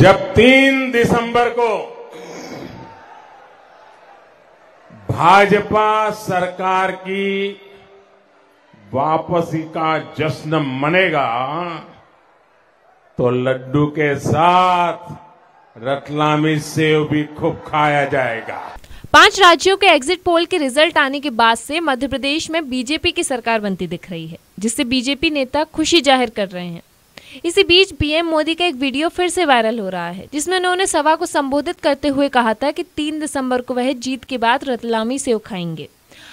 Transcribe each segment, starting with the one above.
जब तीन दिसंबर को भाजपा सरकार की वापसी का जश्न मनेगा तो लड्डू के साथ रतलामी सेव भी खूब खाया जाएगा पांच राज्यों के एग्जिट पोल के रिजल्ट आने के बाद से मध्य प्रदेश में बीजेपी की सरकार बनती दिख रही है जिससे बीजेपी नेता खुशी जाहिर कर रहे हैं इसी बीच पीएम मोदी का एक वीडियो फिर से वायरल हो रहा है जिसमें उन्होंने सभा को संबोधित करते हुए कहा था कि तीन दिसंबर को वह जीत के बाद रतलामी सेव खाएंगे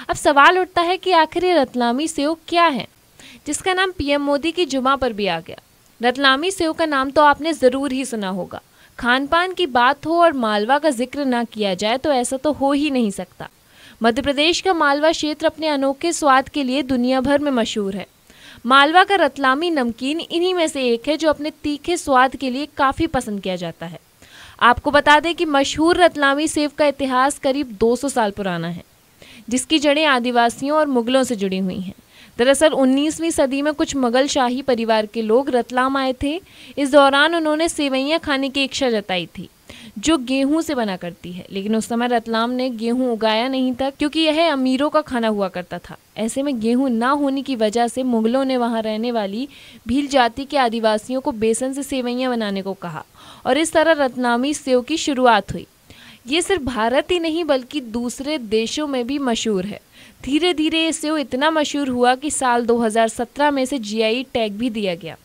अब सवाल उठता है कि आखिर ये रतलामी सेव क्या है जिसका नाम पीएम मोदी की जुमा पर भी आ गया रतलामी सेव का नाम तो आपने ज़रूर ही सुना होगा खान पान की बात हो और मालवा का जिक्र ना किया जाए तो ऐसा तो हो ही नहीं सकता मध्य प्रदेश का मालवा क्षेत्र अपने अनोखे स्वाद के लिए दुनिया भर में मशहूर है मालवा का रतलामी नमकीन इन्हीं में से एक है जो अपने तीखे स्वाद के लिए काफ़ी पसंद किया जाता है आपको बता दें कि मशहूर रतलामी सेब का इतिहास करीब 200 साल पुराना है जिसकी जड़ें आदिवासियों और मुगलों से जुड़ी हुई हैं दरअसल 19वीं सदी में कुछ मुगल शाही परिवार के लोग रतलाम आए थे इस दौरान उन्होंने सेवैयाँ खाने की इच्छा जताई थी जो गेहूं से बना करती है लेकिन उस समय रतलाम ने गेहूं उगाया नहीं था क्योंकि यह अमीरों का खाना हुआ करता था ऐसे में गेहूं ना होने की वजह से मुगलों ने वहां रहने वाली भील जाति के आदिवासियों को बेसन से सेवैयाँ बनाने को कहा और इस तरह रतनामी सेव की शुरुआत हुई ये सिर्फ भारत ही नहीं बल्कि दूसरे देशों में भी मशहूर है धीरे धीरे ये सेव इतना मशहूर हुआ कि साल 2017 में इसे जीआई टैग e भी दिया गया